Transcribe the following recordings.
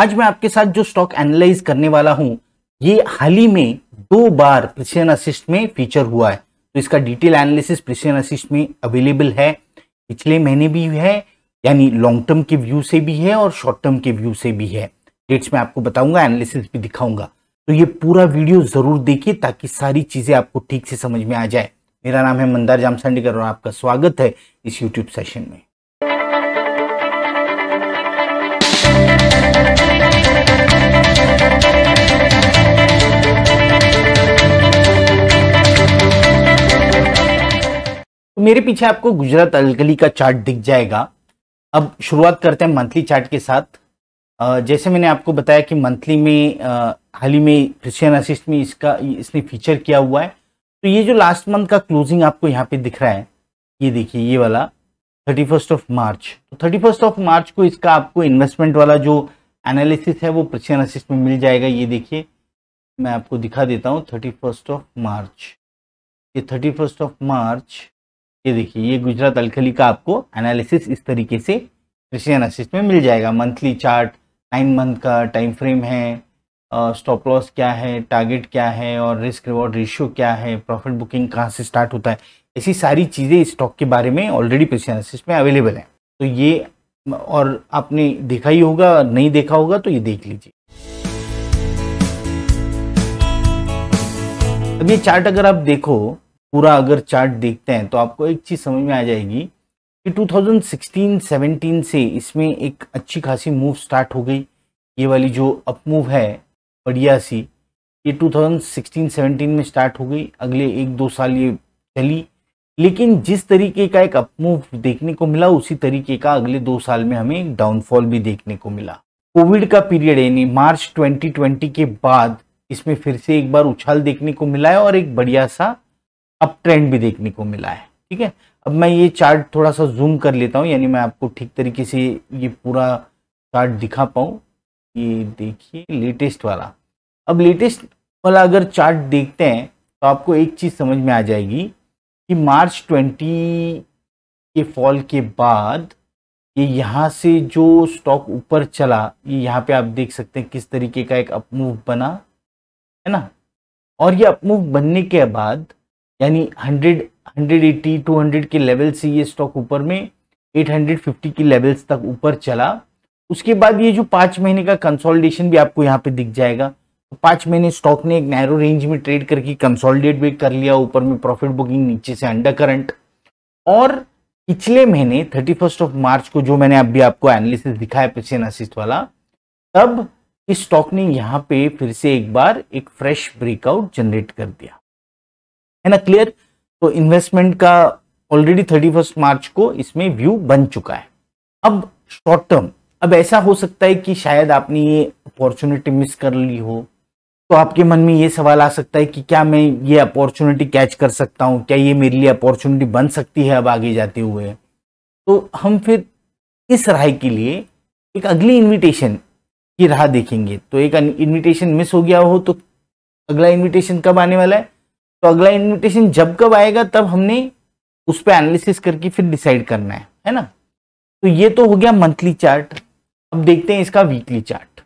आज मैं आपके साथ जो स्टॉक एनालाइज करने वाला हूं ये हाल ही में दो बार प्रिसियन असिस्ट में फीचर हुआ है तो इसका डिटेल एनालिसिस प्रिसियन असिस्ट में अवेलेबल है पिछले महीने भी है यानी लॉन्ग टर्म के व्यू से भी है और शॉर्ट टर्म के व्यू से भी है डेट्स में आपको बताऊंगा एनालिसिस भी दिखाऊंगा तो ये पूरा वीडियो जरूर देखिए ताकि सारी चीजें आपको ठीक से समझ में आ जाए मेरा नाम है मंदार जामसांडीकर और आपका स्वागत है इस यूट्यूब सेशन में मेरे पीछे आपको गुजरात अलगली का चार्ट दिख जाएगा अब शुरुआत करते हैं मंथली चार्ट के साथ जैसे मैंने आपको बताया कि मंथली में हाल ही में क्रिश्चियन असिस्ट में इसका इसने फीचर किया हुआ है तो ये जो लास्ट मंथ का क्लोजिंग आपको यहाँ पे दिख रहा है ये देखिए ये वाला थर्टी फर्स्ट ऑफ मार्च तो थर्टी फर्स्ट ऑफ मार्च को इसका आपको इन्वेस्टमेंट वाला जो एनालिसिस है वो क्रिश्चियन असिस्ट में मिल जाएगा ये देखिए मैं आपको दिखा देता हूँ थर्टी फर्स्ट ऑफ मार्च ये थर्टी फर्स्ट ऑफ मार्च ये देखिए ये गुजरात अलखली का आपको एनालिसिस इस तरीके से कृषि एनालिसिस में मिल जाएगा मंथली चार्ट नाइन मंथ का टाइम फ्रेम है स्टॉप लॉस क्या है टारगेट क्या है और रिस्क रिवॉर्ड रेशियो क्या है प्रॉफिट बुकिंग कहाँ से स्टार्ट होता है ऐसी सारी चीज़ें स्टॉक के बारे में ऑलरेडी कृषि एनालिसिस में अवेलेबल है तो ये और आपने देखा ही होगा नहीं देखा होगा तो ये देख लीजिए अब ये चार्ट अगर आप देखो पूरा अगर चार्ट देखते हैं तो आपको एक चीज़ समझ में आ जाएगी कि 2016-17 से इसमें एक अच्छी खासी मूव स्टार्ट हो गई ये वाली जो अप मूव है बढ़िया सी ये 2016-17 में स्टार्ट हो गई अगले एक दो साल ये चली लेकिन जिस तरीके का एक अप मूव देखने को मिला उसी तरीके का अगले दो साल में हमें डाउनफॉल भी देखने को मिला कोविड का पीरियड यानी मार्च 2020 के बाद इसमें फिर से एक बार उछाल देखने को मिला है और एक बढ़िया सा अप ट्रेंड भी देखने को मिला है ठीक है अब मैं ये चार्ट थोड़ा सा जूम कर लेता हूँ यानी मैं आपको ठीक तरीके से ये पूरा चार्ट दिखा पाऊँ ये देखिए लेटेस्ट वाला अब लेटेस्ट वाला अगर चार्ट देखते हैं तो आपको एक चीज़ समझ में आ जाएगी कि मार्च ट्वेंटी के फॉल के बाद ये यहाँ से जो स्टॉक ऊपर चला ये यहाँ पे आप देख सकते हैं किस तरीके का एक अपमूव बना है ना और ये अपमूव बनने के बाद यानी 100 180 200 के लेवल से ये स्टॉक ऊपर में 850 की लेवल्स तक ऊपर चला उसके बाद ये जो पाँच महीने का कंसोलिडेशन भी आपको यहाँ पे दिख जाएगा तो पाँच महीने स्टॉक ने एक नैरो रेंज में ट्रेड करके कंसोलिडेट भी कर लिया ऊपर में प्रॉफिट बुकिंग नीचे से अंडर करंट और पिछले महीने थर्टी फर्स्ट ऑफ मार्च को जो मैंने अभी आपको एनालिसिस दिखाया पिछले असिस्ट वाला तब इस स्टॉक ने यहाँ पे फिर से एक बार एक फ्रेश ब्रेकआउट जनरेट कर दिया है ना क्लियर तो इन्वेस्टमेंट का ऑलरेडी थर्टी फर्स्ट मार्च को इसमें व्यू बन चुका है अब शॉर्ट टर्म अब ऐसा हो सकता है कि शायद आपने ये अपॉर्चुनिटी मिस कर ली हो तो आपके मन में ये सवाल आ सकता है कि क्या मैं ये अपॉर्चुनिटी कैच कर सकता हूँ क्या ये मेरे लिए अपॉर्चुनिटी बन सकती है अब आगे जाते हुए तो हम फिर इस राय के लिए एक अगली इनविटेशन की राह देखेंगे तो एक इनविटेशन मिस हो गया हो तो अगला इन्विटेशन कब आने वाला है तो अगला इन्विटेशन जब कब आएगा तब हमने उस पर एनालिसिस करके फिर डिसाइड करना है है ना तो ये तो हो गया मंथली चार्ट अब देखते हैं इसका वीकली चार्ट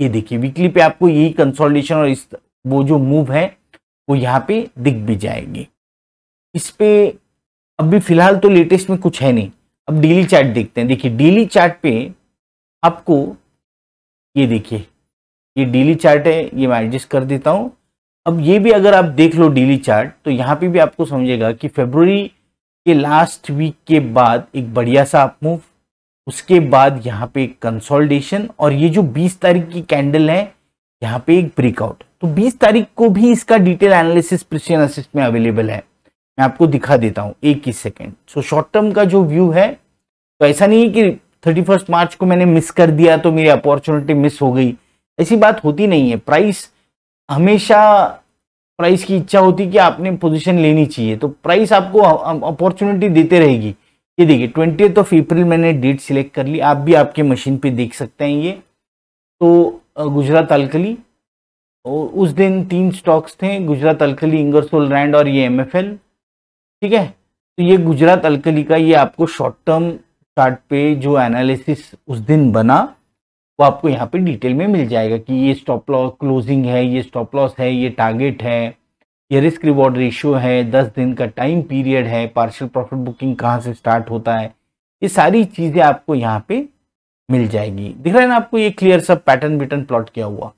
ये देखिए वीकली पे आपको यही कंसोलिडेशन और इस वो जो मूव है वो यहाँ पे दिख भी जाएगी इस अब अभी फिलहाल तो लेटेस्ट में कुछ है नहीं अब डेली चार्ट देखते हैं देखिए डेली चार्ट पे आपको ये देखिए ये डेली चार्ट है ये मैं एडजस्ट कर देता हूँ अब ये भी अगर आप देख लो डेली चार्ट तो यहाँ पे भी आपको समझेगा कि फेब्रवरी के लास्ट वीक के बाद एक बढ़िया सा मूव उसके बाद यहाँ पे एक कंसोलिडेशन और ये जो 20 तारीख की कैंडल है यहाँ पे एक ब्रेकआउट तो 20 तारीख को भी इसका डिटेल एनालिसिस प्रिशियन असिस्ट में अवेलेबल है मैं आपको दिखा देता हूँ एक ही सेकेंड सो शॉर्ट टर्म का जो व्यू है तो ऐसा नहीं है कि थर्टी फर्स्ट मार्च को मैंने मिस कर दिया तो मेरी अपॉर्चुनिटी मिस हो गई ऐसी बात होती नहीं है प्राइस हमेशा प्राइस की इच्छा होती कि आपने पोजीशन लेनी चाहिए तो प्राइस आपको अपॉर्चुनिटी देते रहेगी ये देखिए ट्वेंटी ऑफ अप्रैल मैंने डेट सिलेक्ट कर ली आप भी आपके मशीन पे देख सकते हैं ये तो गुजरात अलकली और उस दिन तीन स्टॉक्स थे गुजरात अलकली इंगरसोल रैंड और ये एम ठीक है तो ये गुजरात अलकली का ये आपको शॉर्ट टर्म चार्ट पे जो एनालिसिस उस दिन बना वो आपको यहाँ पे डिटेल में मिल जाएगा कि ये स्टॉप लॉस क्लोजिंग है ये स्टॉप लॉस है ये टारगेट है ये रिस्क रिवॉर्ड रेशियो है दस दिन का टाइम पीरियड है पार्शल प्रॉफिट बुकिंग कहाँ से स्टार्ट होता है ये सारी चीज़ें आपको यहाँ पे मिल जाएगी दिख रहा है ना आपको ये क्लियर सब पैटर्न बिटर्न प्लॉट किया हुआ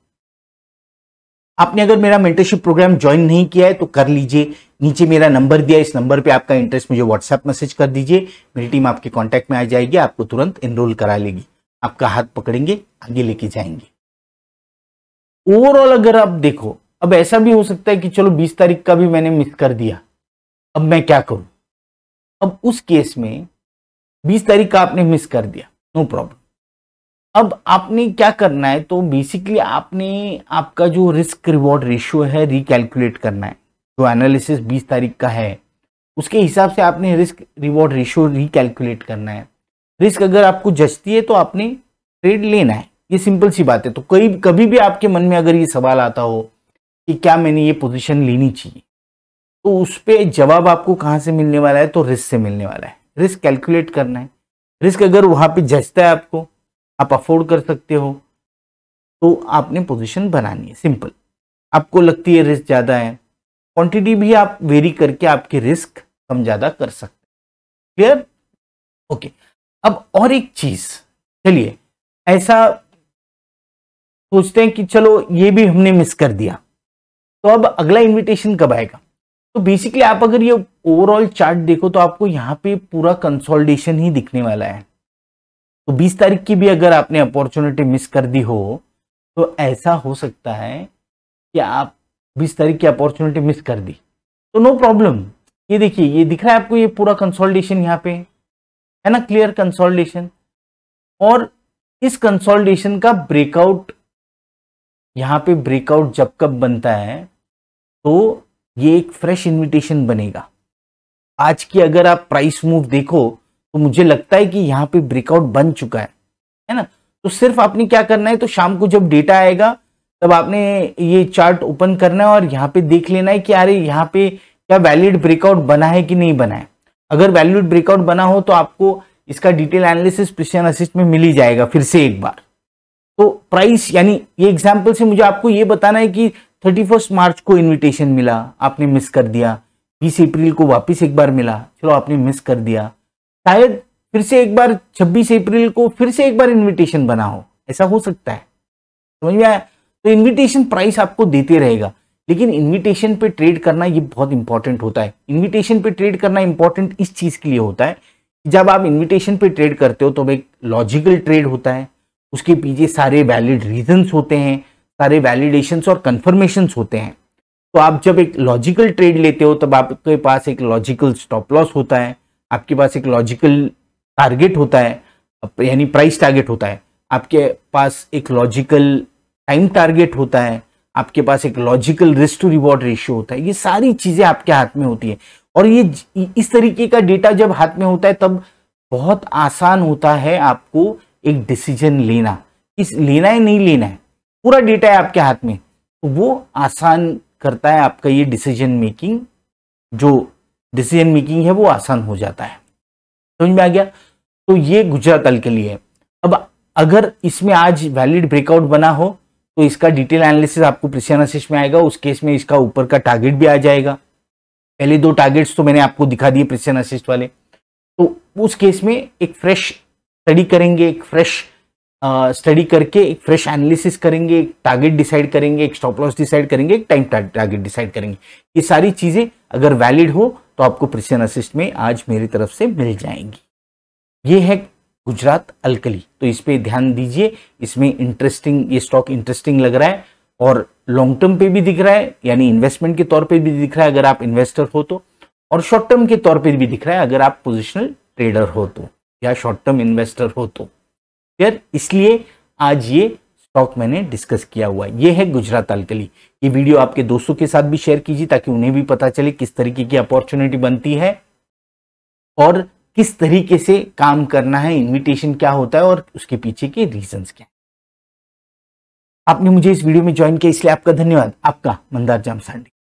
आपने अगर मेरा मेंटरशिप प्रोग्राम ज्वाइन नहीं किया है तो कर लीजिए नीचे मेरा नंबर दिया इस नंबर पे आपका इंटरेस्ट मुझे व्हाट्सएप मैसेज कर दीजिए मेरी टीम आपके कांटेक्ट में आ जाएगी आपको तुरंत एनरोल करा लेगी आपका हाथ पकड़ेंगे आगे लेके जाएंगे ओवरऑल अगर आप देखो अब ऐसा भी हो सकता है कि चलो 20 तारीख का भी मैंने मिस कर दिया अब मैं क्या करूं अब उस केस में 20 तारीख का आपने मिस कर दिया नो प्रॉब्लम अब आपने क्या करना है तो बेसिकली आपने आपका जो रिस्क रिवॉर्ड रेशियो है रिकैलकुलेट करना है जो एनालिसिस 20 तारीख का है उसके हिसाब से आपने रिस्क रिवॉर्ड रेशियो रिकैलकुलेट करना है रिस्क अगर आपको जचती है तो आपने ट्रेड लेना है ये सिंपल सी बात है तो कई कभी भी आपके मन में अगर ये सवाल आता हो कि क्या मैंने ये पोजीशन लेनी चाहिए तो उस पर जवाब आपको कहाँ से मिलने वाला है तो रिस्क से मिलने वाला है रिस्क कैलकुलेट करना है रिस्क अगर वहाँ पे जचता है आपको आप अफोर्ड कर सकते हो तो आपने पोजिशन बनानी है सिंपल आपको लगती है रिस्क ज़्यादा है क्वांटिटी भी आप वेरी करके आपके रिस्क कम ज़्यादा कर सकते हैं क्लियर ओके अब और एक चीज चलिए ऐसा सोचते हैं कि चलो ये भी हमने मिस कर दिया तो अब अगला इनविटेशन कब आएगा तो बेसिकली आप अगर ये ओवरऑल चार्ट देखो तो आपको यहाँ पे पूरा कंसोलिडेशन ही दिखने वाला है तो 20 तारीख की भी अगर आपने अपॉर्चुनिटी मिस कर दी हो तो ऐसा हो सकता है कि आप 20 तारीख की अपॉर्चुनिटी मिस कर दी तो नो प्रॉब्लम ये देखिए ये दिख रहा है आपको ये पूरा कंसोल्टेशन यहाँ पे है ना क्लियर कंसोलिडेशन और इस कंसोलिडेशन का ब्रेकआउट यहां पे ब्रेकआउट जब कब बनता है तो ये एक फ्रेश इनविटेशन बनेगा आज की अगर आप प्राइस मूव देखो तो मुझे लगता है कि यहां पे ब्रेकआउट बन चुका है है ना तो सिर्फ आपने क्या करना है तो शाम को जब डेटा आएगा तब आपने ये चार्ट ओपन करना है और यहां पे देख लेना है कि अरे यहां पे क्या वैलिड ब्रेकआउट बना है कि नहीं बना है अगर वैल्यूड ब्रेकआउट बना हो तो आपको इसका डिटेल एनालिसिस प्रिसियन असिस्ट में मिल ही जाएगा फिर से एक बार तो प्राइस यानी ये एग्जाम्पल से मुझे आपको ये बताना है कि थर्टी फर्स्ट मार्च को इन्विटेशन मिला आपने मिस कर दिया बीस अप्रैल को वापस एक बार मिला चलो आपने मिस कर दिया शायद फिर से एक बार छब्बीस अप्रैल को फिर से एक बार इन्विटेशन बना हो ऐसा हो सकता है समझ में आया तो इन्विटेशन प्राइस आपको देते रहेगा लेकिन इन्विटेशन पे ट्रेड करना ये बहुत इंपॉर्टेंट होता है इन्विटेशन पे ट्रेड करना इंपॉर्टेंट इस चीज़ के लिए होता है जब आप इन्विटेशन पे ट्रेड करते हो तो एक लॉजिकल ट्रेड होता है उसके पीछे सारे वैलिड रीजंस होते हैं सारे वैलिडेशंस और कन्फर्मेशंस होते हैं तो आप जब एक लॉजिकल ट्रेड लेते हो तब आपके पास एक लॉजिकल स्टॉप लॉस होता है आपके पास एक लॉजिकल टारगेट होता है यानी प्राइस टारगेट होता है आपके पास एक लॉजिकल टाइम टारगेट होता है आपके पास एक logical risk to reward ratio होता है ये सारी चीजें आपके हाथ में होती है और ये इस तरीके का डेटा जब हाथ में होता है तब बहुत आसान होता है आपको एक डिसीजन लेना इस लेना है नहीं लेना है पूरा डेटा है आपके हाथ में तो वो आसान करता है आपका ये डिसीजन मेकिंग जो डिसीजन मेकिंग है वो आसान हो जाता है समझ में आ गया तो ये गुजरात कल के लिए है अब अगर इसमें आज वैलिड ब्रेकआउट बना हो तो इसका डिटेल एनालिसिस आपको प्रिसियन में आएगा उस केस में इसका ऊपर का टारगेट भी आ जाएगा पहले दो टारगेट्स तो मैंने आपको दिखा दिए प्रिशियन असिस्ट वाले तो उस केस में एक फ्रेश स्टडी करेंगे एक फ्रेश स्टडी करके एक फ्रेश एनालिसिस करेंगे एक टारगेट डिसाइड करेंगे एक स्टॉप लॉस डिसाइड करेंगे एक टाइम टारगेट डिसाइड करेंगे ये सारी चीज़ें अगर वैलिड हो तो आपको प्रिशियन असिस्ट में आज मेरी तरफ से मिल जाएंगी ये है गुजरात अलकली तो इस पर ध्यान दीजिए इसमें इंटरेस्टिंग ये स्टॉक इंटरेस्टिंग लग रहा है और लॉन्ग टर्म पे भी दिख रहा है यानी इन्वेस्टमेंट के तौर पे भी दिख रहा है अगर आप इन्वेस्टर हो तो और शॉर्ट टर्म के तौर पे भी दिख रहा है अगर आप पोजिशनल ट्रेडर हो तो या शॉर्ट टर्म इन्वेस्टर हो तो यार इसलिए आज ये स्टॉक मैंने डिस्कस किया हुआ ये है गुजरात अलकली ये वीडियो आपके दोस्तों के साथ भी शेयर कीजिए ताकि उन्हें भी पता चले किस तरीके की अपॉर्चुनिटी बनती है और किस तरीके से काम करना है इनविटेशन क्या होता है और उसके पीछे के रीजंस क्या आपने मुझे इस वीडियो में ज्वाइन किया इसलिए आपका धन्यवाद आपका मंदार जाम सांडी